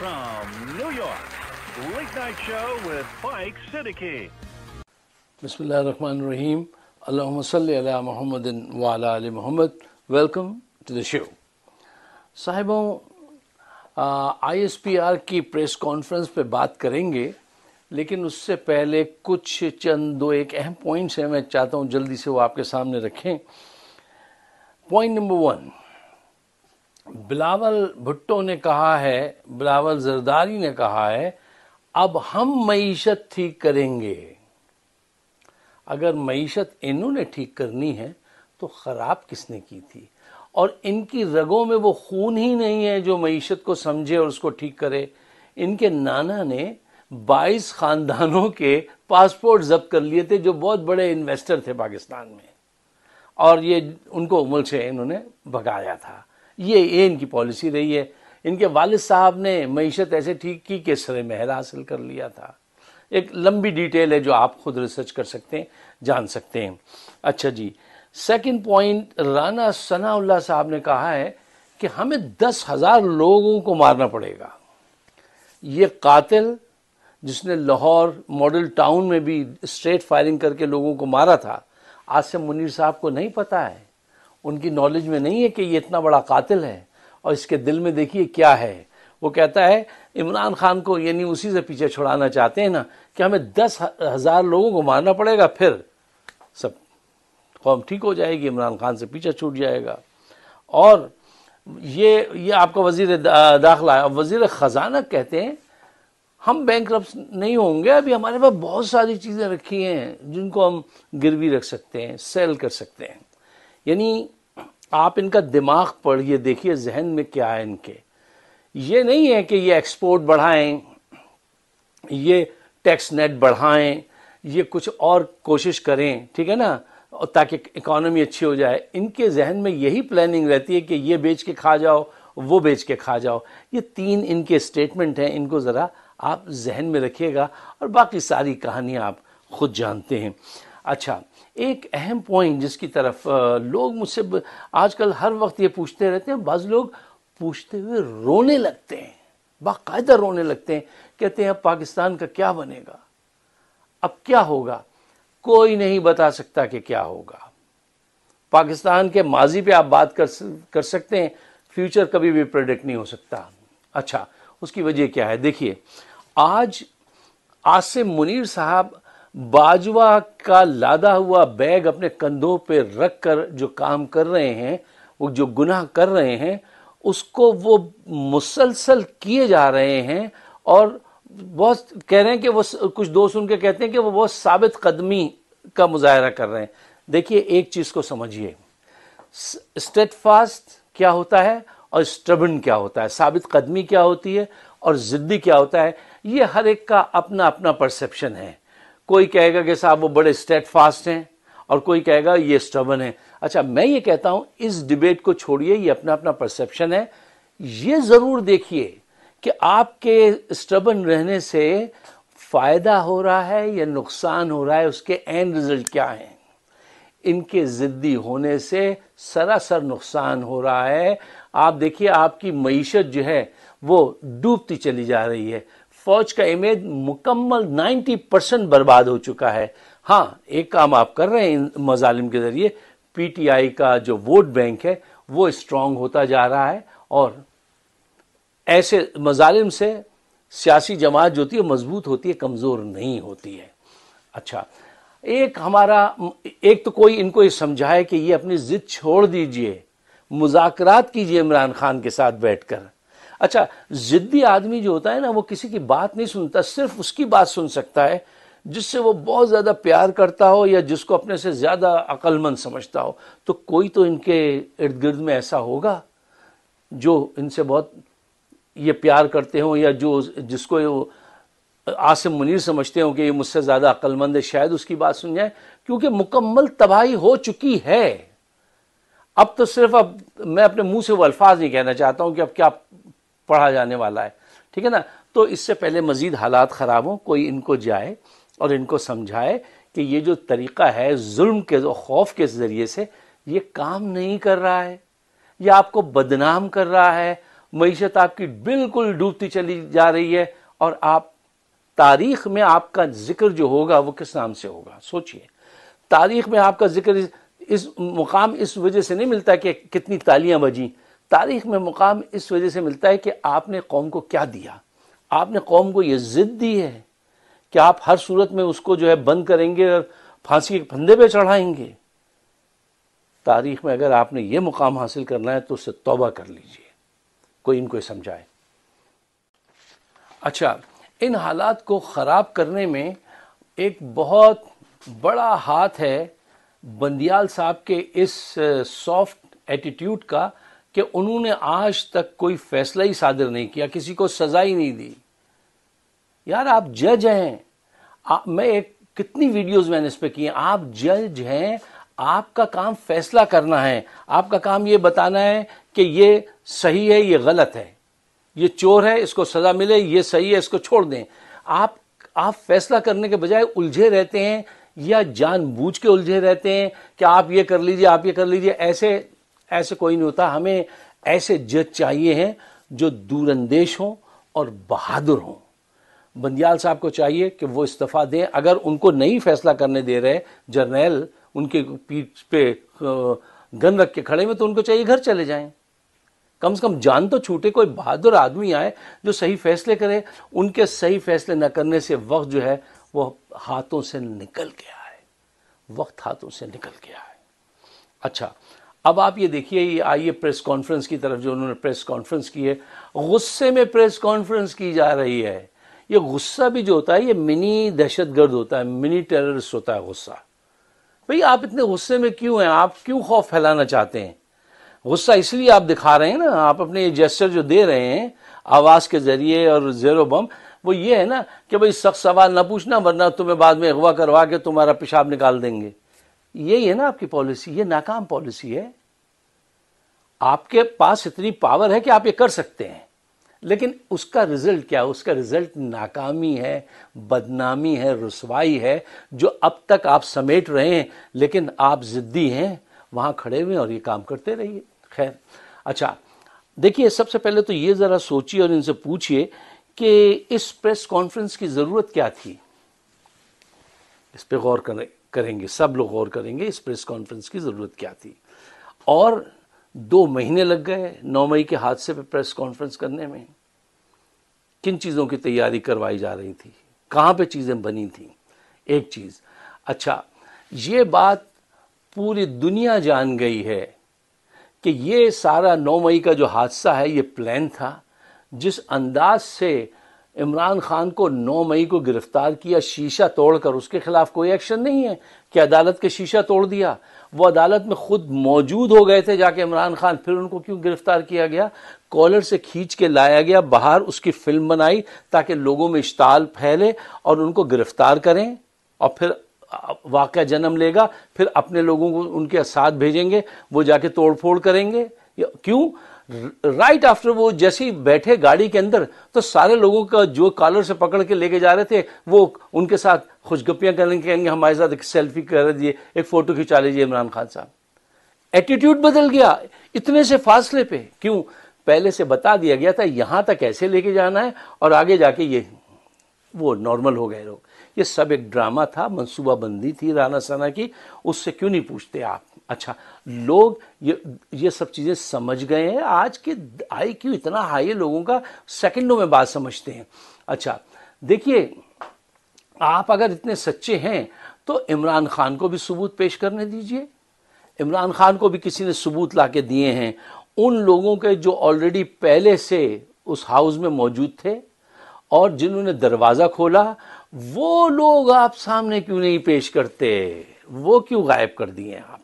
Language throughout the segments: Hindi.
from New York, Late Night Show with Mike Siddiqui. Bismillah ar-Rahman ar rahim Allahumma salli ala Muhammadin wa ala ali Muhammad. Welcome to the show. साहिबों आईएसपीआर की प्रेस कॉन्फ्रेंस पे बात करेंगे लेकिन उससे पहले कुछ चंद दो एक अहम पॉइंट्स हैं मैं चाहता हूँ जल्दी से वो आपके सामने रखें point number one Bilawal Bhutto ने कहा है बिलावल जरदारी ने कहा है अब हम मीशत ठीक करेंगे अगर मीशत इन्होंने ठीक करनी है तो ख़राब किसने की थी और इनकी रगों में वो खून ही नहीं है जो मीशत को समझे और उसको ठीक करे इनके नाना ने बाईस ख़ानदानों के पासपोर्ट जब्त कर लिए थे जो बहुत बड़े इन्वेस्टर थे पाकिस्तान में और ये उनको उमल से इन्होंने भगाया था ये ये इनकी पॉलिसी रही है इनके वालिद साहब ने मीशत ऐसे ठीक की कि सर महल हासिल कर लिया था एक लंबी डिटेल है जो आप खुद रिसर्च कर सकते हैं जान सकते हैं अच्छा जी सेकंड पॉइंट राना सनाउल्ला साहब ने कहा है कि हमें दस हज़ार लोगों को मारना पड़ेगा ये कातिल जिसने लाहौर मॉडल टाउन में भी स्ट्रेट फायरिंग करके लोगों को मारा था आज से मुनीर साहब को नहीं पता है उनकी नॉलेज में नहीं है कि ये इतना बड़ा कातिल है और इसके दिल में देखिए क्या है वो कहता है इमरान खान को यानी उसी से पीछे छुड़ाना चाहते हैं ना कि हमें दस हज़ार लोगों को मारना पड़ेगा फिर सब कौम ठीक हो जाएगी इमरान खान से पीछे छूट जाएगा और ये ये आपका वजीर दाखिला दाखला है अब वजीर ख़जाना कहते हैं हम बैंक नहीं होंगे अभी हमारे पास बहुत सारी चीज़ें रखी हैं जिनको हम गिरवी रख सकते हैं सेल कर सकते हैं यानी आप इनका दिमाग पढ़िए देखिए जहन में क्या है इनके ये नहीं है कि ये एक्सपोर्ट बढ़ाएं ये टैक्स नेट बढ़ाएं ये कुछ और कोशिश करें ठीक है ना ताकि इकोनॉमी अच्छी हो जाए इनके जहन में यही प्लानिंग रहती है कि ये बेच के खा जाओ वो बेच के खा जाओ ये तीन इनके स्टेटमेंट हैं इनको ज़रा आप जहन में रखिएगा और बाकी सारी कहानियाँ आप खुद जानते हैं अच्छा एक अहम पॉइंट जिसकी तरफ लोग मुझसे आजकल हर वक्त ये पूछते रहते हैं बाज़ लोग पूछते हुए रोने लगते हैं बाकायदा रोने लगते हैं कहते हैं अब पाकिस्तान का क्या बनेगा अब क्या होगा कोई नहीं बता सकता कि क्या होगा पाकिस्तान के माजी पे आप बात कर कर सकते हैं फ्यूचर कभी भी प्रोडिक्ट नहीं हो सकता अच्छा उसकी वजह क्या है देखिए आज आसिम मुनीर साहब बाजवा का लादा हुआ बैग अपने कंधों पर रख कर जो काम कर रहे हैं वो जो गुनाह कर रहे हैं उसको वो मुसलसल किए जा रहे हैं और बहुत कह रहे हैं कि वो कुछ दोस्त उनके कहते हैं कि वो बहुत साबित कदमी का मुजाहरा कर रहे हैं देखिए एक चीज़ को समझिए स्टेटफास्ट क्या होता है और स्टबन क्या होता है साबित कदमी क्या होती है और ज़िद्दी क्या होता है ये हर एक का अपना अपना परसेप्शन है कोई कहेगा कि साहब वो बड़े स्टेट फास्ट हैं और कोई कहेगा ये स्टबन है अच्छा मैं ये कहता हूं इस डिबेट को छोड़िए ये अपना अपना परसेप्शन है ये ज़रूर देखिए कि आपके स्टबन रहने से फ़ायदा हो रहा है या नुकसान हो रहा है उसके एंड रिजल्ट क्या हैं इनके ज़िद्दी होने से सरासर नुकसान हो रहा है आप देखिए आपकी मीशत जो है वो डूबती चली जा रही है फौज का इमेज मुकम्मल 90 परसेंट बर्बाद हो चुका है हाँ एक काम आप कर रहे हैं इन मजालिम के जरिए पीटीआई का जो वोट बैंक है वो स्ट्रांग होता जा रहा है और ऐसे मजालिम से सियासी जमात जो होती है मजबूत होती है कमज़ोर नहीं होती है अच्छा एक हमारा एक तो कोई इनको ये समझाए कि ये अपनी जिद छोड़ दीजिए मुजाकरात कीजिए इमरान खान के साथ बैठकर अच्छा ज़िद्दी आदमी जो होता है ना वो किसी की बात नहीं सुनता सिर्फ उसकी बात सुन सकता है जिससे वो बहुत ज़्यादा प्यार करता हो या जिसको अपने से ज़्यादा अक्लमंद समझता हो तो कोई तो इनके इर्द गिर्द में ऐसा होगा जो इनसे बहुत ये प्यार करते हो या जो जिसको आसिम मुनीर समझते हो कि ये मुझसे ज़्यादा अक्लमंद है शायद उसकी बात सुन जाए क्योंकि मुकम्मल तबाही हो चुकी है अब तो सिर्फ अब मैं अपने मुंह से वो अल्फाज नहीं कहना चाहता हूँ कि अब क्या पढ़ा जाने वाला है ठीक है ना तो इससे पहले मज़ीद हालात ख़राब हों कोई इनको जाए और इनको समझाए कि ये जो तरीक़ा है जुल्म के खौफ के ज़रिए से ये काम नहीं कर रहा है यह आपको बदनाम कर रहा है मीशत आपकी बिल्कुल डूबती चली जा रही है और आप तारीख में आपका जिक्र जो होगा वो किस नाम से होगा सोचिए तारीख में आपका जिक्र इस मुकाम इस वजह से नहीं मिलता कि कितनी तालियां बजी तारीख में मुकाम इस वजह से मिलता है कि आपने कौम को क्या दिया आपने कौम को यह जिद दी है कि आप हर सूरत में उसको जो है बंद करेंगे और फांसी के फंदे पे चढ़ाएंगे तारीख में अगर आपने ये मुकाम हासिल करना है तो उससे तौबा कर लीजिए कोई इनको समझाए अच्छा इन हालात को ख़राब करने में एक बहुत बड़ा हाथ है बंदियाल साहब के इस सॉफ्ट एटीट्यूड का कि उन्होंने आज तक कोई फैसला ही सादर नहीं किया किसी को सजा ही नहीं दी यार आप जज हैं आप, मैं एक कितनी वीडियोस मैंने इस पर की आप जज हैं आपका काम फैसला करना है आपका काम ये बताना है कि ये सही है ये गलत है ये चोर है इसको सजा मिले ये सही है इसको छोड़ दें आप आप फैसला करने के बजाय उलझे रहते हैं या जानबूझ के उलझे रहते हैं कि आप ये कर लीजिए आप ये कर लीजिए ऐसे ऐसे कोई नहीं होता हमें ऐसे जज चाहिए हैं जो दूरंदेश हों और बहादुर हों बंदियाल साहब को चाहिए कि वो इस्तीफ़ा दें अगर उनको नहीं फैसला करने दे रहे जर्नैल उनके पीठ पे गन रख के खड़े हुए तो उनको चाहिए घर चले जाएं कम से कम जान तो छूटे कोई बहादुर आदमी आए जो सही फैसले करे उनके सही फैसले न करने से वक्त जो है वो हाथों से निकल गया है वक्त हाथों से निकल गया है अच्छा अब आप ये देखिए ये आइए प्रेस कॉन्फ्रेंस की तरफ जो उन्होंने प्रेस कॉन्फ्रेंस की है गुस्से में प्रेस कॉन्फ्रेंस की जा रही है ये गुस्सा भी जो होता है ये मिनी दहशतगर्द होता है मिनी टेररिस्ट होता है गुस्सा भाई आप इतने गुस्से में क्यों हैं आप क्यों खौफ फैलाना चाहते हैं गुस्सा इसलिए आप दिखा रहे हैं ना आप अपने जेस्टर जो दे रहे हैं आवाज़ के जरिए और जेरो बम वो ये है ना कि भाई सख्त सवाल ना पूछना वरना तुम्हें बाद में अगवा करवा के तुम्हारा पेशाब निकाल देंगे यही है ना आपकी पॉलिसी ये नाकाम पॉलिसी है आपके पास इतनी पावर है कि आप ये कर सकते हैं लेकिन उसका रिजल्ट क्या उसका रिजल्ट नाकामी है बदनामी है रसवाई है जो अब तक आप समेट रहे हैं लेकिन आप ज़िद्दी हैं वहां खड़े हुए और ये काम करते रहिए खैर अच्छा देखिए सबसे पहले तो ये ज़रा सोचिए और इनसे पूछिए कि इस प्रेस कॉन्फ्रेंस की ज़रूरत क्या थी इस पर गौर करें करेंगे सब लोग गौर करेंगे इस प्रेस कॉन्फ्रेंस की ज़रूरत क्या थी और दो महीने लग गए नौ मई के हादसे पर प्रेस कॉन्फ्रेंस करने में किन चीज़ों की तैयारी करवाई जा रही थी कहाँ पे चीज़ें बनी थी एक चीज़ अच्छा ये बात पूरी दुनिया जान गई है कि ये सारा नौ मई का जो हादसा है ये प्लान था जिस अंदाज से इमरान खान को 9 मई को गिरफ्तार किया शीशा तोड़कर उसके खिलाफ कोई एक्शन नहीं है कि अदालत के शीशा तोड़ दिया वो अदालत में खुद मौजूद हो गए थे जाके इमरान खान फिर उनको क्यों गिरफ्तार किया गया कॉलर से खींच के लाया गया बाहर उसकी फिल्म बनाई ताकि लोगों में इश्ताल फैले और उनको गिरफ्तार करें और फिर वाक़ जन्म लेगा फिर अपने लोगों को उनके साथ भेजेंगे वो जाके तोड़फोड़ करेंगे क्यों राइट आफ्टर वो जैसे ही बैठे गाड़ी के अंदर तो सारे लोगों का जो कॉलर से पकड़ के लेके जा रहे थे वो उनके साथ खुशगप्पियां करने कहेंगे हमारे साथ एक सेल्फी कर दीजिए एक फ़ोटो खिंचा लीजिए इमरान खान साहब एटीट्यूड बदल गया इतने से फासले पे क्यों पहले से बता दिया गया था यहाँ तक ऐसे लेके जाना है और आगे जाके ये वो नॉर्मल हो गए लोग ये सब एक ड्रामा था मनसूबाबंदी थी राना सना की उससे क्यों नहीं पूछते आप अच्छा लोग ये ये सब चीज़ें समझ गए हैं आज के आई क्यू इतना हाई है लोगों का सेकंडों में बात समझते हैं अच्छा देखिए आप अगर इतने सच्चे हैं तो इमरान खान को भी सबूत पेश करने दीजिए इमरान खान को भी किसी ने सबूत ला के दिए हैं उन लोगों के जो ऑलरेडी पहले से उस हाउस में मौजूद थे और जिन्होंने दरवाज़ा खोला वो लोग आप सामने क्यों नहीं पेश करते वो क्यों गायब कर दिए आप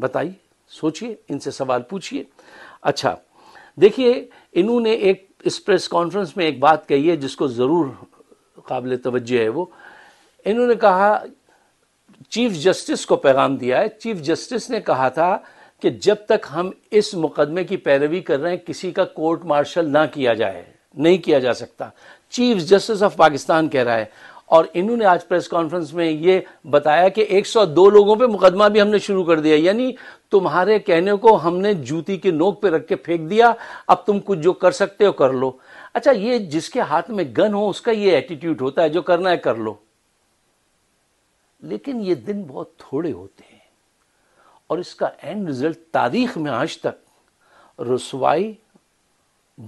बताइए सोचिए इनसे सवाल पूछिए अच्छा देखिए इन्होंने एक इस प्रेस कॉन्फ्रेंस में एक बात कही है जिसको ज़रूर काबिल तवज्जो है वो इन्होंने कहा चीफ जस्टिस को पैगाम दिया है चीफ जस्टिस ने कहा था कि जब तक हम इस मुकदमे की पैरवी कर रहे हैं किसी का कोर्ट मार्शल ना किया जाए नहीं किया जा सकता चीफ जस्टिस ऑफ पाकिस्तान कह रहा है और इन्होंने आज प्रेस कॉन्फ्रेंस में ये बताया कि 102 लोगों पे मुकदमा भी हमने शुरू कर दिया यानी तुम्हारे कहने को हमने जूती के नोक पे रख के फेंक दिया अब तुम कुछ जो कर सकते हो कर लो अच्छा ये जिसके हाथ में गन हो उसका ये एटीट्यूड होता है जो करना है कर लो लेकिन ये दिन बहुत थोड़े होते हैं और इसका एंड रिजल्ट तारीख में आज तक रसवाई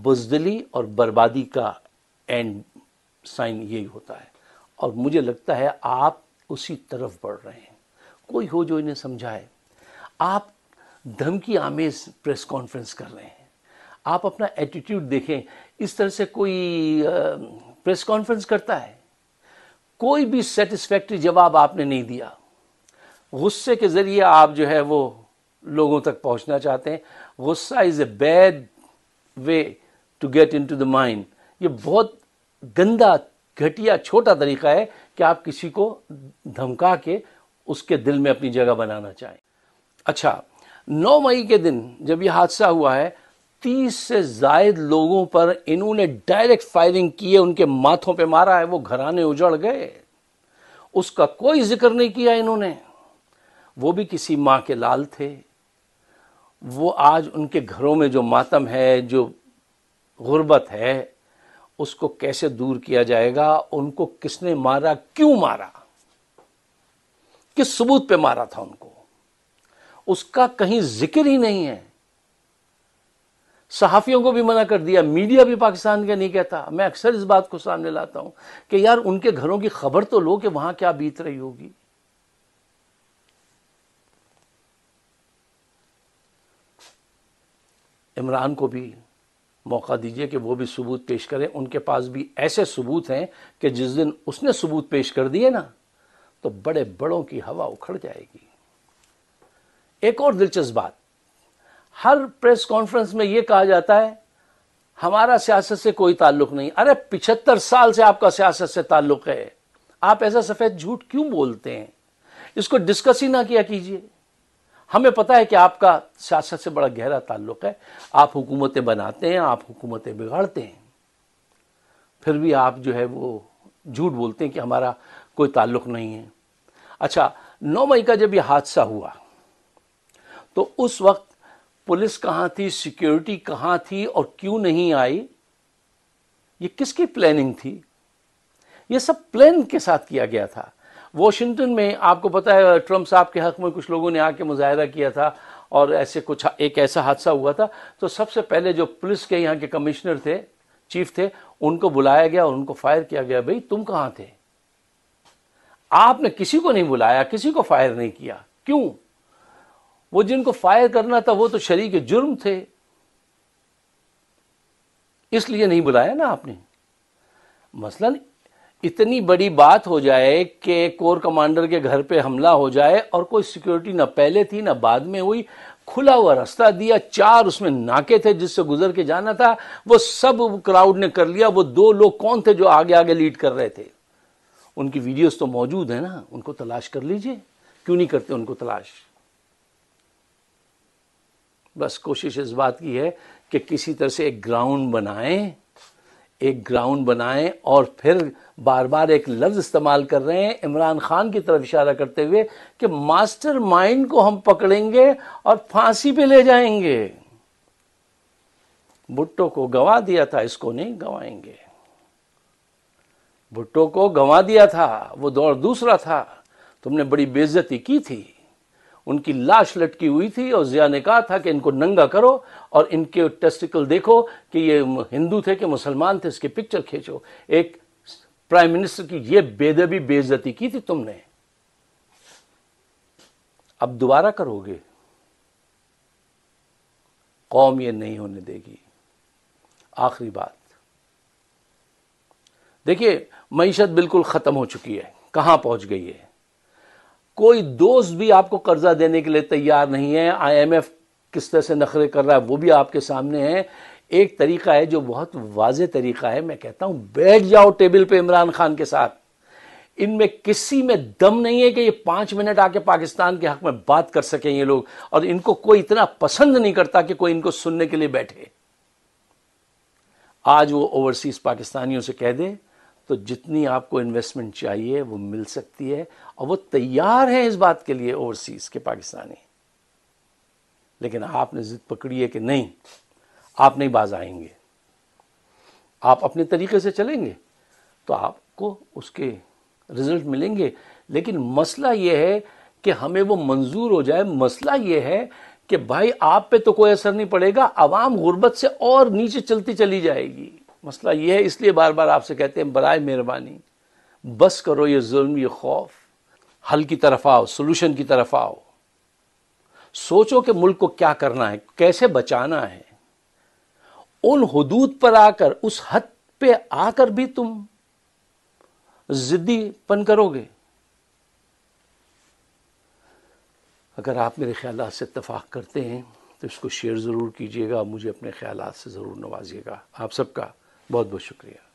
बुजदली और बर्बादी का एंड साइन यही होता है और मुझे लगता है आप उसी तरफ बढ़ रहे हैं कोई हो जो इन्हें समझाए आप धमकी आमेज प्रेस कॉन्फ्रेंस कर रहे हैं आप अपना एटीट्यूड देखें इस तरह से कोई प्रेस कॉन्फ्रेंस करता है कोई भी सेटिस्फैक्ट्री जवाब आपने नहीं दिया गुस्से के ज़रिए आप जो है वो लोगों तक पहुंचना चाहते हैं गुस्सा is a bad way to get into the mind ये बहुत गंदा घटिया छोटा तरीका है कि आप किसी को धमका के उसके दिल में अपनी जगह बनाना चाहें अच्छा 9 मई के दिन जब यह हादसा हुआ है 30 से जायद लोगों पर इन्होंने डायरेक्ट फायरिंग की है उनके माथों पे मारा है वो घराने उजड़ गए उसका कोई जिक्र नहीं किया इन्होंने वो भी किसी माँ के लाल थे वो आज उनके घरों में जो मातम है जो गुर्बत है उसको कैसे दूर किया जाएगा उनको किसने मारा क्यों मारा किस सबूत पे मारा था उनको उसका कहीं जिक्र ही नहीं है सहाफ़ियों को भी मना कर दिया मीडिया भी पाकिस्तान का नहीं कहता मैं अक्सर इस बात को सामने लाता हूं कि यार उनके घरों की खबर तो लो कि वहां क्या बीत रही होगी इमरान को भी मौका दीजिए कि वो भी सबूत पेश करें उनके पास भी ऐसे सबूत हैं कि जिस दिन उसने सबूत पेश कर दिए ना तो बड़े बड़ों की हवा उखड़ जाएगी एक और दिलचस्प बात हर प्रेस कॉन्फ्रेंस में यह कहा जाता है हमारा सियासत से कोई ताल्लुक नहीं अरे पिछहत्तर साल से आपका सियासत से ताल्लुक है आप ऐसा सफेद झूठ क्यों बोलते हैं इसको डिस्कस ही ना किया कीजिए हमें पता है कि आपका सियासत से बड़ा गहरा ताल्लुक है आप हुकूमतें बनाते हैं आप हुकूमतें बिगाड़ते हैं फिर भी आप जो है वो झूठ बोलते हैं कि हमारा कोई ताल्लुक नहीं है अच्छा नौ मई का जब यह हादसा हुआ तो उस वक्त पुलिस कहाँ थी सिक्योरिटी कहाँ थी और क्यों नहीं आई ये किसकी प्लानिंग थी ये सब प्लान के साथ किया गया था वाशिंगटन में आपको पता है ट्रंप साहब के हक में कुछ लोगों ने आके मुजाहरा किया था और ऐसे कुछ एक ऐसा हादसा हुआ था तो सबसे पहले जो पुलिस के यहाँ के कमिश्नर थे चीफ थे उनको बुलाया गया और उनको फायर किया गया भाई तुम कहाँ थे आपने किसी को नहीं बुलाया किसी को फायर नहीं किया क्यों वो जिनको फायर करना था वो तो शरीक जुर्म थे इसलिए नहीं बुलाया ना आपने मसलन इतनी बड़ी बात हो जाए कि कोर कमांडर के घर पे हमला हो जाए और कोई सिक्योरिटी ना पहले थी ना बाद में हुई खुला हुआ रास्ता दिया चार उसमें नाके थे जिससे गुजर के जाना था वो सब क्राउड ने कर लिया वो दो लोग कौन थे जो आगे आगे लीड कर रहे थे उनकी वीडियोस तो मौजूद है ना उनको तलाश कर लीजिए क्यों नहीं करते उनको तलाश बस कोशिश इस बात की है कि किसी तरह से एक ग्राउंड बनाएं एक ग्राउंड बनाएं और फिर बार बार एक लफ्ज इस्तेमाल कर रहे हैं इमरान खान की तरफ इशारा करते हुए कि मास्टर माइंड को हम पकड़ेंगे और फांसी पे ले जाएंगे भुट्टो को गवा दिया था इसको नहीं गवाएंगे भुट्टो को गंवा दिया था वो दौर दूसरा था तुमने बड़ी बेजती की थी उनकी लाश लटकी हुई थी और जिया ने कहा था कि इनको नंगा करो और इनके टेस्टिकल देखो कि ये हिंदू थे कि मुसलमान थे इसके पिक्चर खींचो एक प्राइम मिनिस्टर की ये बेदबी बेजती की थी तुमने अब दोबारा करोगे कौम ये नहीं होने देगी आखिरी बात देखिए मीशत बिल्कुल ख़त्म हो चुकी है कहां पहुंच गई है कोई दोस्त भी आपको कर्जा देने के लिए तैयार नहीं है आईएमएफ किस तरह से नखरे कर रहा है वो भी आपके सामने है एक तरीका है जो बहुत वाज तरीका है मैं कहता हूं बैठ जाओ टेबल पे इमरान खान के साथ इनमें किसी में दम नहीं है कि ये पांच मिनट आके पाकिस्तान के हक में बात कर सकें ये लोग और इनको कोई इतना पसंद नहीं करता कि कोई इनको सुनने के लिए बैठे आज वो ओवरसीज पाकिस्तानियों से कह दे तो जितनी आपको इन्वेस्टमेंट चाहिए वो मिल सकती है और वो तैयार है इस बात के लिए ओवरसीज़ के पाकिस्तानी लेकिन आपने ज़िद पकड़ी है कि नहीं आप नहीं बाज आएंगे आप अपने तरीके से चलेंगे तो आपको उसके रिजल्ट मिलेंगे लेकिन मसला यह है कि हमें वो मंजूर हो जाए मसला यह है कि भाई आप पे तो कोई असर नहीं पड़ेगा आवाम गुर्बत से और नीचे चलती चली जाएगी मसला यह है इसलिए बार बार आपसे कहते हैं बरए मेहरबानी बस करो ये जुल्म ये खौफ हल की तरफ आओ सोल्यूशन की तरफ आओ सोचो कि मुल्क को क्या करना है कैसे बचाना है उन हदूद पर आकर उस हद पे आकर भी तुम जिद्दीपन करोगे अगर आप मेरे ख्याल से इतफाक़ करते हैं तो इसको शेयर ज़रूर कीजिएगा मुझे अपने ख्याल से ज़रूर नवाजिएगा आप सबका बहुत बहुत शुक्रिया